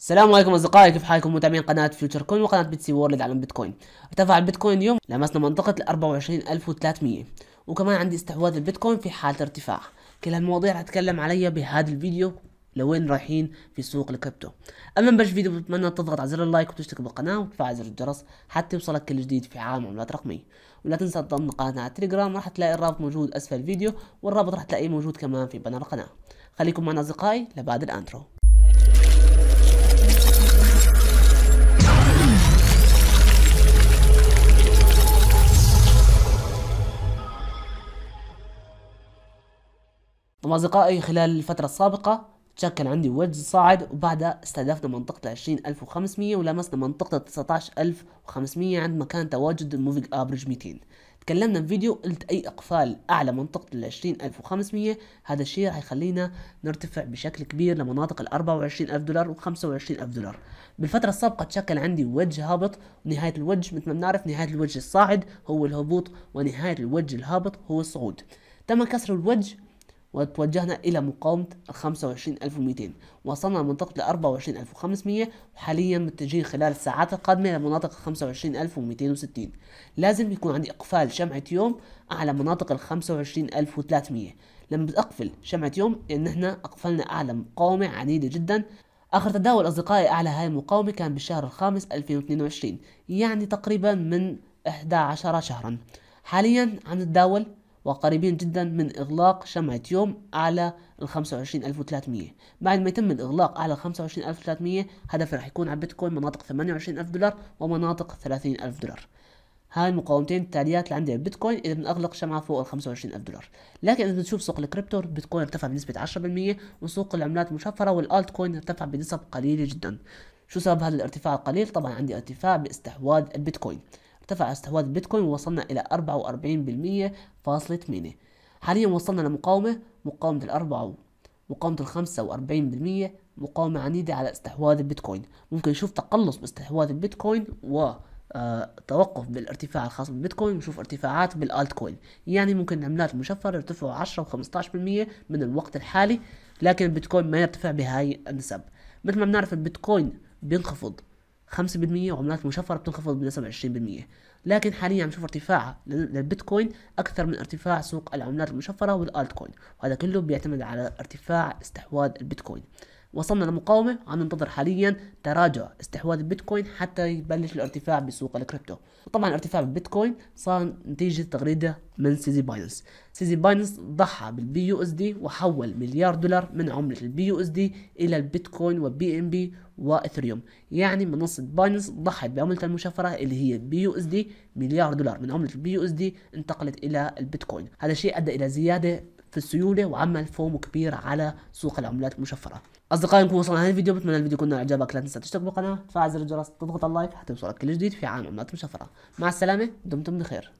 السلام عليكم اصدقائي كيف حالكم متابعين قناه فيوتشر كوين وقناه بيتسي وورلد على البيتكوين ارتفع البيتكوين اليوم لمسنا منطقه ال 24300 وكمان عندي استحواذ البيتكوين في حاله ارتفاع كل هالمواضيع اتكلم عليها بهذا الفيديو لوين رايحين في سوق الكريبتو اما بلش فيديو بتمنى تضغط على زر اللايك وتشترك بالقناه وتفعل زر الجرس حتى يوصلك كل جديد في عالم العملات الرقميه ولا تنسى تضم قناتنا على التليجرام راح تلاقي الرابط موجود اسفل الفيديو والرابط راح تلاقيه موجود كمان في بنر القناه خليكم معنا اصدقائي لبعد الانترو طبعا أصدقائي خلال الفترة السابقة تشكل عندي وجه صاعد وبعدها استهدفنا منطقة العشرين ألف وخمسمية ولمسنا منطقة تسعتاش ألف وخمسمية عند مكان تواجد الموفينج أبرج ميتين تكلمنا في فيديو قلت أي إقفال أعلى منطقة العشرين ألف وخمسمية هذا الشيء يخلينا نرتفع بشكل كبير لمناطق ال وعشرين ألف دولار وخمسة وعشرين ألف دولار بالفترة السابقة تشكل عندي وجه هابط ونهاية الوجه مثل ما بنعرف نهاية الوجه الصاعد هو الهبوط ونهاية الوجه الهابط هو الصعود تم كسر الوجه وتوجهنا إلى مقاومة ال 25200 وصلنا لمنطقة ال 24500 وحاليا متجهين خلال الساعات القادمة لمناطق ال 25260 لازم يكون عندي إقفال شمعة يوم أعلى مناطق ال 25300 لما بتقفل شمعة يوم إن إحنا أقفلنا أعلى مقاومة عنيدة جدا آخر تداول أصدقائي أعلى هاي المقاومة كان بالشهر الخامس 2022 يعني تقريبا من 11 شهرا حاليا عم نتداول وقريبين جدا من إغلاق شمعة يوم أعلى ال 25300 بعد ما يتم الإغلاق أعلى 25300 هدفي راح يكون على بيتكوين مناطق 28000 دولار ومناطق 30000 دولار هاي المقاومتين التاليات اللي عندي بالبيتكوين اذا بنغلق شمعه فوق ال 25000 دولار لكن اذا بنشوف سوق الكريبتو البيتكوين ارتفع بنسبه 10% وسوق العملات المشفره والالت كوين ارتفع بنسب قليله جدا شو سبب هذا الارتفاع القليل طبعا عندي ارتفاع باستحواذ البيتكوين ارتفع استحواذ البيتكوين ووصلنا إلى 44% فاصلة 8 حاليا وصلنا لمقاومة مقاومة الأربعة مقاومة الخمسة وأربعين بالمية مقاومة عنيدة على استحواذ البيتكوين ممكن نشوف تقلص باستحواذ البيتكوين و آه، توقف بالارتفاع الخاص بالبيتكوين ونشوف ارتفاعات بالالت كوين يعني ممكن العملات المشفرة يرتفعوا 10 و15% من الوقت الحالي لكن البيتكوين ما يرتفع بهاي النسب مثل ما بنعرف البيتكوين بينخفض 5% وعملات مشفرة بتنخفض بنسبة 20% لكن حاليا عم نشوف ارتفاع للبيتكوين أكثر من ارتفاع سوق العملات المشفرة والالت كوين وهذا كله بيعتمد على ارتفاع استحواذ البيتكوين وصلنا لمقاومة عم ننتظر حاليا تراجع استحواذ البيتكوين حتى يبلش الارتفاع بسوق الكريبتو وطبعا ارتفاع البيتكوين صار نتيجة تغريدة من سيزي باينس سيزي باينس ضحى بالبي يو اس دي وحول مليار دولار من عملة البي يو اس دي إلى البيتكوين وبي ام بي واثريوم يعني منصة باينس ضحت بعملتها المشفرة اللي هي البي يو اس دي مليار دولار من عملة البي يو اس دي انتقلت إلى البيتكوين هذا الشيء أدى إلى زيادة في السيوله وعمل فوم كبير على سوق العملات المشفره اصدقائي نكون وصلنا لهذا الفيديو بتمنى الفيديو يكون اعجابك لا تنسى تشترك بالقناه تفعل زر الجرس تضغط اللايك حتى يوصلك كل جديد في عالم العملات المشفره مع السلامه دمتم بخير